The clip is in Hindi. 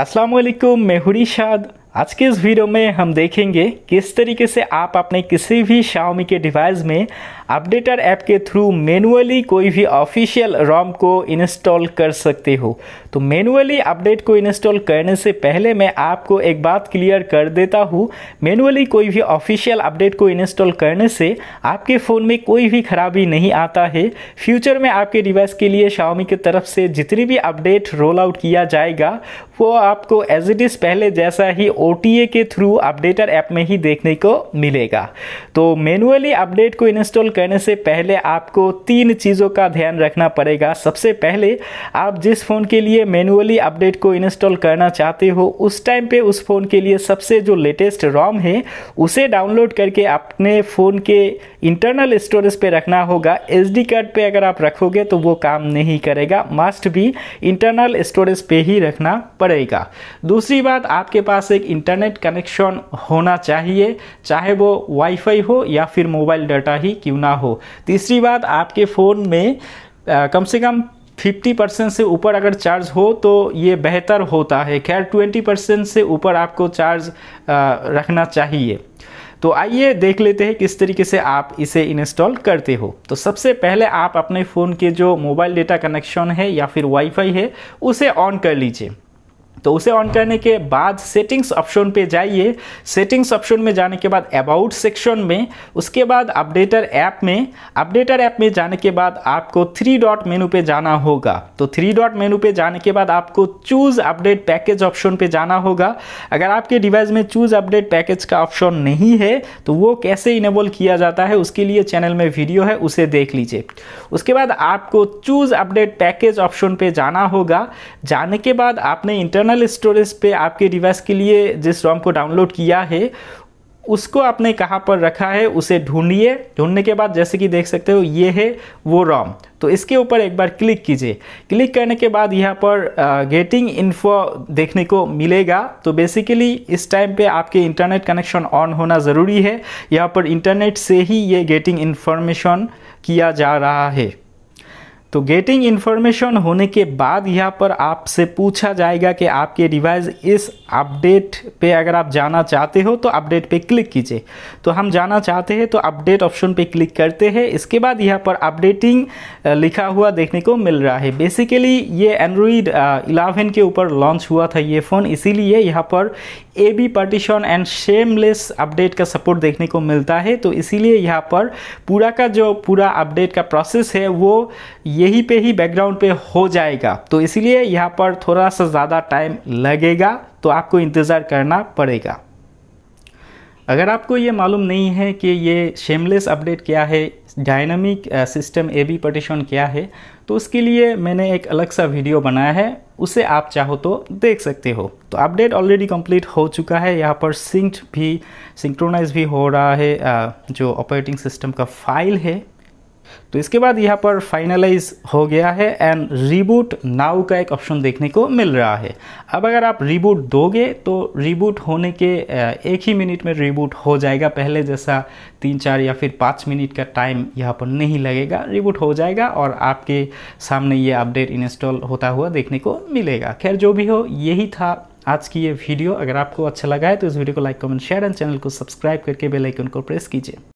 अस्सलाम वालेकुम शाद आज के इस वीडियो में हम देखेंगे किस तरीके से आप अपने किसी भी शाओमी के डिवाइस में अपडेटर ऐप के थ्रू मैनुअली कोई भी ऑफिशियल रॉम को इंस्टॉल कर सकते हो तो मैनुअली अपडेट को इंस्टॉल करने से पहले मैं आपको एक बात क्लियर कर देता हूँ मैनुअली कोई भी ऑफिशियल अपडेट को इंस्टॉल करने से आपके फ़ोन में कोई भी खराबी नहीं आता है फ्यूचर में आपके डिवाइस के लिए शाओमी की तरफ से जितनी भी अपडेट रोल आउट किया जाएगा वो आपको एज इट इज़ पहले जैसा ही ओ के थ्रू अपडेटर ऐप में ही देखने को मिलेगा तो मैनुअली अपडेट को इंस्टॉल करने से पहले आपको तीन चीज़ों का ध्यान रखना पड़ेगा सबसे पहले आप जिस फ़ोन के लिए मैनुअली अपडेट को इंस्टॉल करना चाहते हो उस टाइम पे उस फ़ोन के लिए सबसे जो लेटेस्ट रॉम है उसे डाउनलोड करके अपने फ़ोन के इंटरनल स्टोरेज पर रखना होगा एस कार्ड पर अगर आप रखोगे तो वो काम नहीं करेगा मस्ट भी इंटरनल स्टोरेज पर ही रखना पड़ेगा दूसरी बात आपके पास एक इंटरनेट कनेक्शन होना चाहिए चाहे वो वाईफाई हो या फिर मोबाइल डाटा ही क्यों ना हो तीसरी बात आपके फ़ोन में आ, कम से कम 50 परसेंट से ऊपर अगर चार्ज हो तो ये बेहतर होता है खैर 20 परसेंट से ऊपर आपको चार्ज आ, रखना चाहिए तो आइए देख लेते हैं किस तरीके से आप इसे इंस्टॉल करते हो तो सबसे पहले आप अपने फ़ोन के जो मोबाइल डेटा कनेक्शन है या फिर वाईफाई है उसे ऑन कर लीजिए तो उसे ऑन करने के बाद सेटिंग्स ऑप्शन पे जाइए सेटिंग्स ऑप्शन में जाने के बाद अबाउट सेक्शन में उसके बाद अपडेटर ऐप में अपडेटर ऐप में जाने के बाद आपको थ्री डॉट मेनू पे जाना होगा तो थ्री डॉट मेनू पे जाने के बाद आपको चूज अपडेट पैकेज ऑप्शन पे जाना होगा अगर आपके डिवाइस में चूज अपडेट पैकेज का ऑप्शन नहीं है तो वो कैसे इनेबल किया जाता है उसके लिए चैनल में वीडियो है उसे देख लीजिए उसके बाद आपको चूज अपडेट पैकेज ऑप्शन पे जाना होगा जाने के बाद आपने इंटरनल इंटरनल स्टोरेज पे आपके डिवाइस के लिए जिस रॉम को डाउनलोड किया है उसको आपने कहाँ पर रखा है उसे ढूंढिए ढूंढने के बाद जैसे कि देख सकते हो ये है वो रॉम तो इसके ऊपर एक बार क्लिक कीजिए क्लिक करने के बाद यहाँ पर गेटिंग इन्फो देखने को मिलेगा तो बेसिकली इस टाइम पे आपके इंटरनेट कनेक्शन ऑन होना ज़रूरी है यहाँ पर इंटरनेट से ही ये गेटिंग इन्फॉर्मेशन किया जा रहा है तो गेटिंग इन्फॉर्मेशन होने के बाद यहाँ पर आपसे पूछा जाएगा कि आपके डिवाइस इस अपडेट पे अगर आप जाना चाहते हो तो अपडेट पे क्लिक कीजिए तो हम जाना चाहते हैं तो अपडेट ऑप्शन पे क्लिक करते हैं इसके बाद यहाँ पर अपडेटिंग लिखा हुआ देखने को मिल रहा है बेसिकली ये एंड्रॉइड इलेवन के ऊपर लॉन्च हुआ था ये फ़ोन इसीलिए यहाँ पर A B partition and seamless update का सपोर्ट देखने को मिलता है तो इसीलिए यहाँ पर पूरा का जो पूरा अपडेट का प्रोसेस है वो यहीं पे ही बैकग्राउंड पे हो जाएगा तो इसीलिए यहाँ पर थोड़ा सा ज़्यादा टाइम लगेगा तो आपको इंतज़ार करना पड़ेगा अगर आपको ये मालूम नहीं है कि ये शेमलेस अपडेट क्या है dynamic system A B partition क्या है तो उसके लिए मैंने एक अलग सा वीडियो बनाया है उसे आप चाहो तो देख सकते हो तो अपडेट ऑलरेडी कंप्लीट हो चुका है यहाँ पर सिंक्ड भी सिंक्रोनाइज भी हो रहा है जो ऑपरेटिंग सिस्टम का फाइल है तो इसके बाद यहाँ पर फाइनलाइज हो गया है एंड रिबूट नाउ का एक ऑप्शन देखने को मिल रहा है अब अगर आप रिबूट दोगे तो रिबूट होने के एक ही मिनट में रिबूट हो जाएगा पहले जैसा तीन चार या फिर पाँच मिनट का टाइम यहाँ पर नहीं लगेगा रिबूट हो जाएगा और आपके सामने ये अपडेट इंस्टॉल होता हुआ देखने को मिलेगा खैर जो भी हो यही था आज की ये वीडियो अगर आपको अच्छा लगा है तो इस वीडियो को like comment share and channel को सब्सक्राइब करके बेलाइकन को प्रेस कीजिए